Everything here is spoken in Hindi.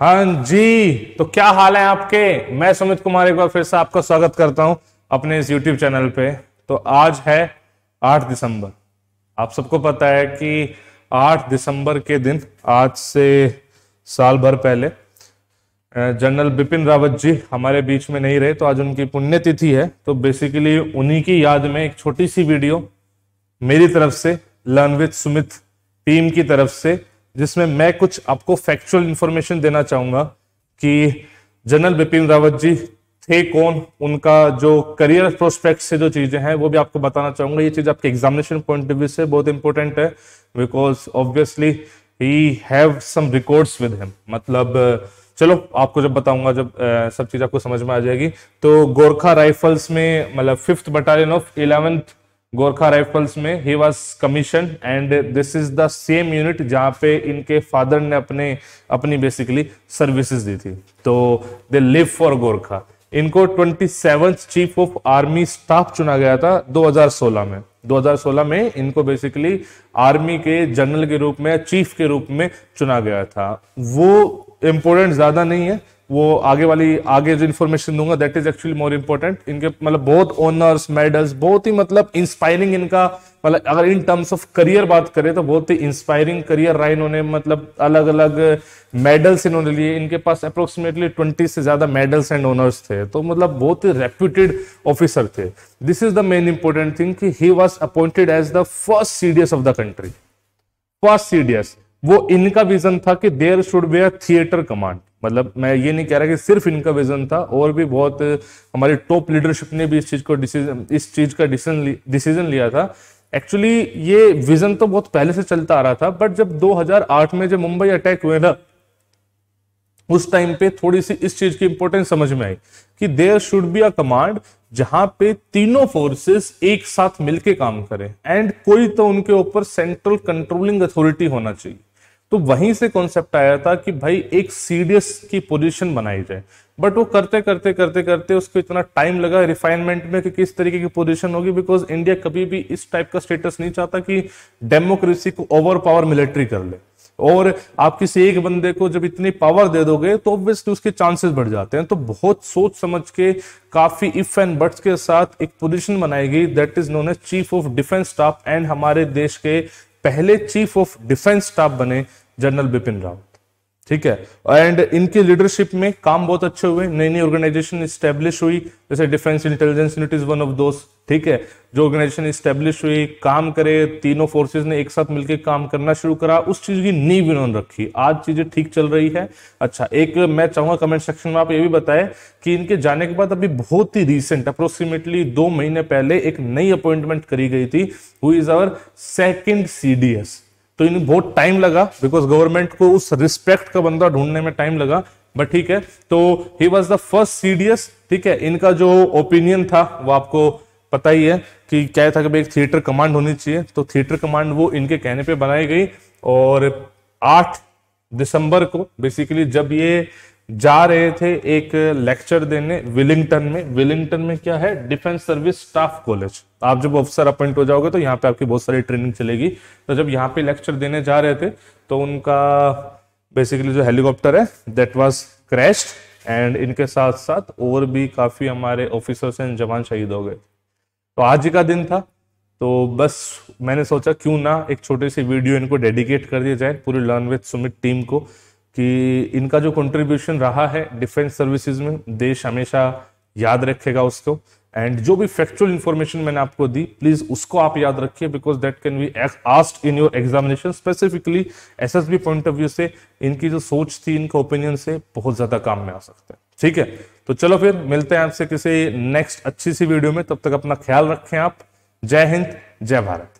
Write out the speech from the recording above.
हाँ जी तो क्या हाल है आपके मैं सुमित कुमार एक बार फिर से आपका स्वागत करता हूं अपने इस YouTube चैनल पे तो आज है 8 दिसंबर आप सबको पता है कि 8 दिसंबर के दिन आज से साल भर पहले जनरल बिपिन रावत जी हमारे बीच में नहीं रहे तो आज उनकी पुण्यतिथि है तो बेसिकली उन्हीं की याद में एक छोटी सी वीडियो मेरी तरफ से लर्न विद सुमित टीम की तरफ से जिसमें मैं कुछ आपको फैक्चुअल इंफॉर्मेशन देना चाहूंगा कि जनरल बिपिन रावत जी थे कौन उनका जो करियर प्रोस्पेक्ट से जो चीजें हैं वो भी आपको बताना चाहूंगा ये चीज आपके एग्जामिनेशन पॉइंट ऑफ व्यू से बहुत इंपॉर्टेंट है because obviously he have some records with him मतलब चलो आपको जब बताऊंगा जब आ, सब चीज आपको समझ में आ जाएगी तो गोरखा राइफल्स में मतलब fifth battalion of eleventh Gorkha Rifles में he was commission and this is the same unit जहाँ पे इनके फादर ने अपने अपनी बेसिकली सर्विसेज दी थी तो दे लिव फॉर गोरखा इनको twenty chief of army staff चुना गया था 2016 में 2016 में इनको बेसिकली आर्मी के जनरल के रूप में चीफ के रूप में चुना गया था वो इम्पोर्टेंट ज़्यादा नहीं है वो आगे वाली आगे जो इन्फॉर्मेशन दूंगा that is actually more important इनके मतलब बहुत ऑनर्स मेडल्स बहुत ही मतलब इंस्पायरिंग इनका मतलब अगर इन टर्म्स ऑफ करियर बात करें तो बहुत ही इंस्पायरिंग करियर रहा इन्होंने मतलब अलग अलग मेडल्स इन्होंने लिए इनके पास अप्रोक्सीमेटली ट्वेंटी से ज्यादा मेडल्स एंड ऑनर्स थे तो मतलब बहुत ही रेप्यूटेड ऑफिसर थे this is the main important thing कि he was appointed as the first CDS of the country first सी वो इनका विजन था कि there should be a theatre command मतलब मैं ये नहीं कह रहा कि सिर्फ इनका विजन था और भी बहुत हमारी टॉप लीडरशिप ने भी इस चीज को डिसीजन इस चीज का डिसीजन डिसीजन लिया था एक्चुअली ये विजन तो बहुत पहले से चलता आ रहा था बट जब 2008 में जब मुंबई अटैक हुए ना उस टाइम पे थोड़ी सी इस चीज की इंपॉर्टेंस समझ में आई कि there should be a command जहां पे तीनों फोर्सेस एक साथ मिलके काम करें एंड कोई तो उनके ऊपर सेंट्रल कंट्रोलिंग अथॉरिटी होना चाहिए तो वहीं से कॉन्सेप्ट आया था कि भाई एक सीडीएस की पोजीशन बनाई जाए बट वो करते करते करते करते उसको इतना टाइम लगा रिफाइनमेंट में कि किस तरीके की पोजीशन होगी बिकॉज इंडिया कभी भी इस टाइप का स्टेटस नहीं चाहता कि डेमोक्रेसी को ओवर पावर मिलिट्री कर ले और आप किसी एक बंदे को जब इतनी पावर दे दोगे तो ऑब्वियसली उसके चांसेस बढ़ जाते हैं तो बहुत सोच समझ के काफी इफ एंड बट्स के साथ एक पोजीशन बनाई गई that is known as chief of defence staff and हमारे देश के पहले चीफ ऑफ डिफेंस स्टाफ बने जनरल बिपिन रावत ठीक है एंड इनकी लीडरशिप में काम बहुत अच्छे हुए नई नई ऑर्गेनाइजेशन स्टेब्लिश हुई जैसे defence intelligence unit is one of दोस्त ठीक है जो ऑर्गेनाइजेशन स्टेब्लिश हुई काम करे तीनों फोर्सेस ने एक साथ मिलकर काम करना शुरू करा उस चीज की नींव इन्होंने रखी आज चीजें ठीक चल रही है अच्छा एक मैं चाहूंगा कमेंट सेक्शन में आप ये भी बताएं कि इनके जाने के बाद अभी बहुत ही रिसेंट अप्रोक्सीमेटली दो महीने पहले एक नई अपॉइंटमेंट करी गई थी हु इज अवर सेकेंड सी तो इन बहुत टाइम लगा बिकॉज गवर्नमेंट को उस रिस्पेक्ट का बंदा ढूंढने में टाइम लगा बट ठीक है तो he was the first CDS ठीक है इनका जो ओपिनियन था वो आपको पता ही है कि क्या था कि एक थिएटर कमांड होनी चाहिए तो थिएटर कमांड वो इनके कहने पे बनाई गई और 8 दिसंबर को बेसिकली जब ये जा रहे थे एक लेक्चर देने विलिंगटन में विलिंगटन में क्या है डिफेंस सर्विस स्टाफ कॉलेज आप जब ऑफिसर अपॉइंट हो जाओगे तो यहाँ पे आपकी बहुत सारी ट्रेनिंग चलेगी तो जब यहाँ पे लेक्चर देने जा रहे थे तो उनका बेसिकली जो हेलीकॉप्टर है दैट वाज क्रैश्ड एंड इनके साथ साथ और भी काफ़ी हमारे ऑफिसर्स एंड जवान शहीद हो गए तो आज ही का दिन था तो बस मैंने सोचा क्यों ना एक छोटी सी वीडियो इनको डेडिकेट कर दिया जाए पूरी लर्न विद सुमित टीम को कि इनका जो कंट्रीब्यूशन रहा है डिफेंस सर्विसेज में देश हमेशा याद रखेगा उसको एंड जो भी फैक्चुअल इंफॉर्मेशन मैंने आपको दी प्लीज उसको आप याद रखिए because that can be asked in your examination specifically be point of view से इनकी जो सोच थी इनका ओपिनियन से बहुत ज्यादा काम में आ सकते हैं ठीक है तो चलो फिर मिलते हैं आपसे किसी नेक्स्ट अच्छी सी वीडियो में तब तक अपना ख्याल रखें आप जय हिंद जय भारत